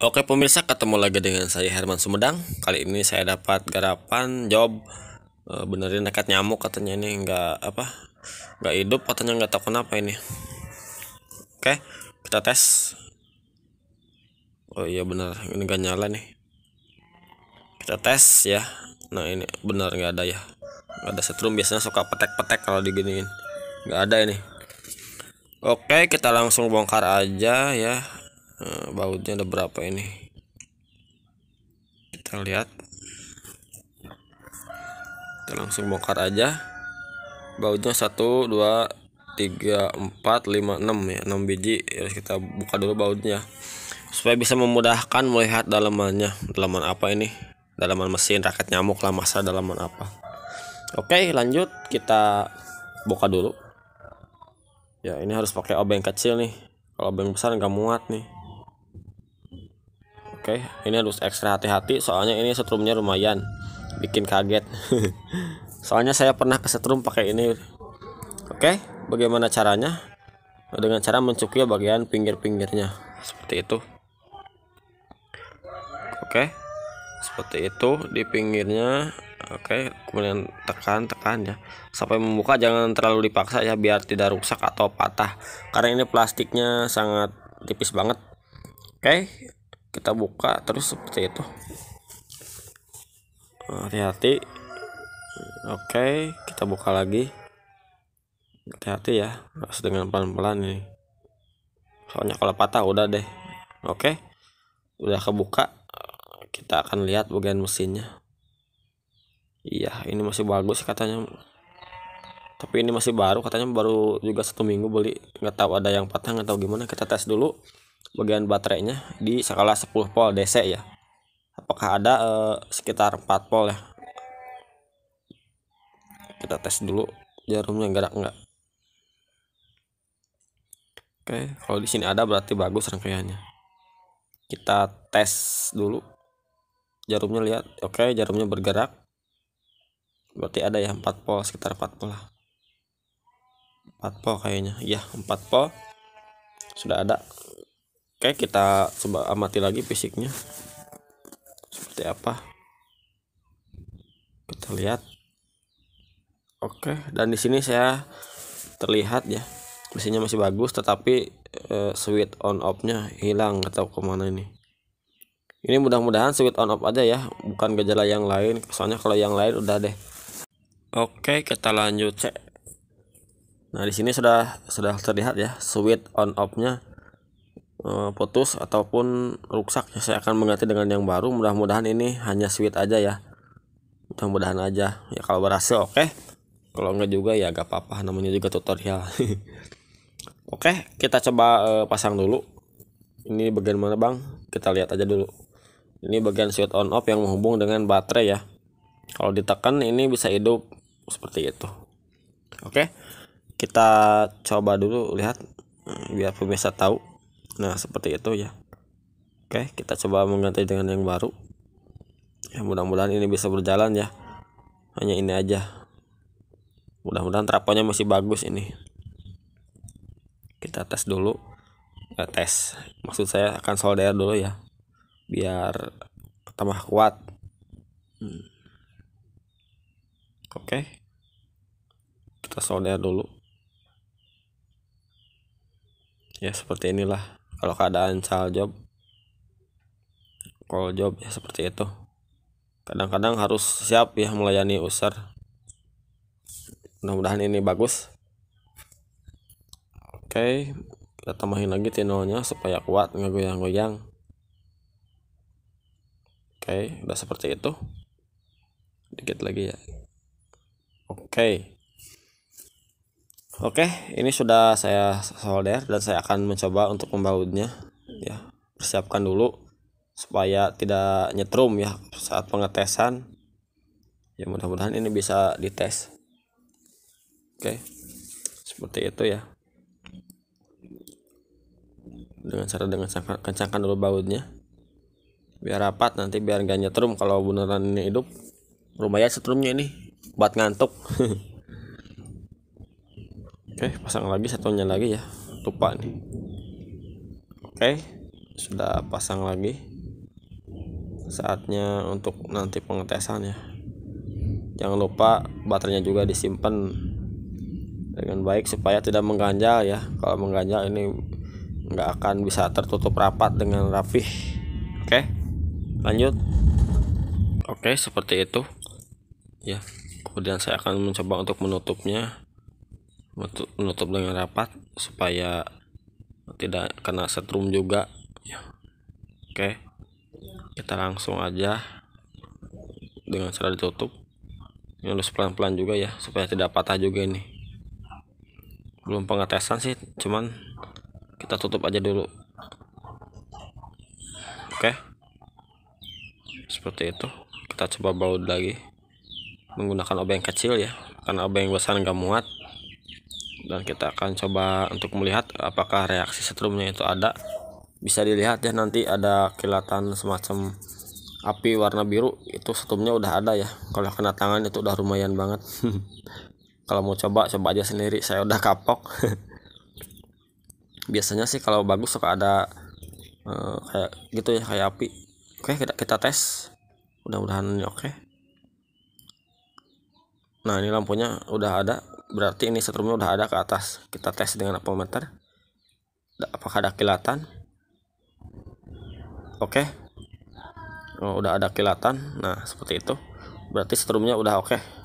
Oke pemirsa ketemu lagi dengan saya Herman Sumedang Kali ini saya dapat garapan job e, Benerin dekat nyamuk katanya ini nggak apa nggak hidup katanya nggak tahu kenapa ini Oke kita tes Oh iya bener ini gak nyala nih Kita tes ya Nah ini bener nggak ada ya nggak ada setrum biasanya suka petek-petek kalau diginiin nggak ada ini Oke, kita langsung bongkar aja ya. Eh, bautnya ada berapa ini? Kita lihat. Kita langsung bongkar aja. Bautnya satu, dua, tiga, empat, lima, enam ya, Enam biji. Harus ya, kita buka dulu bautnya. Supaya bisa memudahkan melihat dalamannya. Dalaman apa ini? Dalaman mesin raket nyamuk lah masa dalaman apa. Oke, lanjut kita buka dulu ya ini harus pakai obeng kecil nih kalau obeng besar nggak muat nih oke ini harus ekstra hati-hati soalnya ini setrumnya lumayan bikin kaget soalnya saya pernah ke setrum pakai ini oke bagaimana caranya dengan cara mencukil bagian pinggir-pinggirnya seperti itu oke seperti itu di pinggirnya oke kemudian tekan tekan ya sampai membuka jangan terlalu dipaksa ya biar tidak rusak atau patah karena ini plastiknya sangat tipis banget oke kita buka terus seperti itu hati-hati oke kita buka lagi hati-hati ya harus dengan pelan-pelan ini. soalnya kalau patah udah deh oke udah kebuka kita akan lihat bagian mesinnya iya ini masih bagus katanya tapi ini masih baru katanya baru juga satu minggu beli nggak tahu ada yang patah nggak tahu gimana kita tes dulu bagian baterainya di skala 10 volt DC ya apakah ada eh, sekitar 4 volt ya kita tes dulu jarumnya gerak nggak oke kalau di sini ada berarti bagus rangkaiannya kita tes dulu jarumnya lihat oke jarumnya bergerak berarti ada ya 4 pol sekitar 4 pol lah 4 pol kayaknya ya 4 pol sudah ada oke kita coba amati lagi fisiknya seperti apa kita lihat oke dan di sini saya terlihat ya mesinnya masih bagus tetapi eh, switch on off nya hilang atau kemana ini ini mudah-mudahan switch on off aja ya bukan gejala yang lain soalnya kalau yang lain udah deh Oke, kita lanjut cek. Nah, di sini sudah sudah terlihat ya switch on off-nya eh, putus ataupun rusak. Saya akan mengganti dengan yang baru. Mudah-mudahan ini hanya switch aja ya. Mudah-mudahan aja. Ya kalau berhasil oke. Okay. Kalau enggak juga ya gak apa-apa namanya juga tutorial. oke, kita coba uh, pasang dulu. Ini bagian mana, Bang? Kita lihat aja dulu. Ini bagian switch on off yang menghubung dengan baterai ya. Kalau ditekan ini bisa hidup seperti itu oke kita coba dulu lihat mm, biar pemirsa tahu nah seperti itu ya oke kita coba mengganti dengan yang baru ya mudah-mudahan ini bisa berjalan ya hanya ini aja mudah-mudahan traponya masih bagus ini kita tes dulu eh, tes maksud saya akan solder dulu ya biar tambah kuat hmm. oke okay kita solder dulu ya seperti inilah kalau keadaan sal job call job ya seperti itu kadang-kadang harus siap ya melayani user mudah-mudahan ini bagus oke kita tambahin lagi tinolnya supaya kuat nggak goyang-goyang oke udah seperti itu dikit lagi ya oke Oke, ini sudah saya solder dan saya akan mencoba untuk membautnya. Ya, persiapkan dulu supaya tidak nyetrum ya saat pengetesan. Ya mudah-mudahan ini bisa dites. Oke, seperti itu ya. Dengan cara dengan kencangkan dulu bautnya, biar rapat nanti biar gak nyetrum kalau beneran ini hidup. Lumayan setrumnya ini buat ngantuk. oke pasang lagi satunya lagi ya lupa nih oke sudah pasang lagi saatnya untuk nanti pengetesan ya jangan lupa baterainya juga disimpan dengan baik supaya tidak mengganjal ya kalau mengganjal ini nggak akan bisa tertutup rapat dengan rapih oke lanjut oke seperti itu ya kemudian saya akan mencoba untuk menutupnya menutup dengan rapat supaya tidak kena setrum juga ya. oke kita langsung aja dengan cara ditutup ini harus pelan-pelan juga ya supaya tidak patah juga ini belum pengetesan sih cuman kita tutup aja dulu oke seperti itu kita coba baut lagi menggunakan obeng kecil ya karena obeng besar nggak muat dan kita akan coba untuk melihat apakah reaksi setrumnya itu ada bisa dilihat ya nanti ada kilatan semacam api warna biru itu setrumnya udah ada ya kalau kena tangan itu udah lumayan banget kalau mau coba coba aja sendiri saya udah kapok biasanya sih kalau bagus suka ada uh, kayak gitu ya kayak api oke kita, kita tes mudah-mudahan oke nah ini lampunya udah ada berarti ini setrumnya udah ada ke atas kita tes dengan apometer apakah ada kilatan oke okay. oh, udah ada kilatan nah seperti itu berarti setrumnya udah oke okay.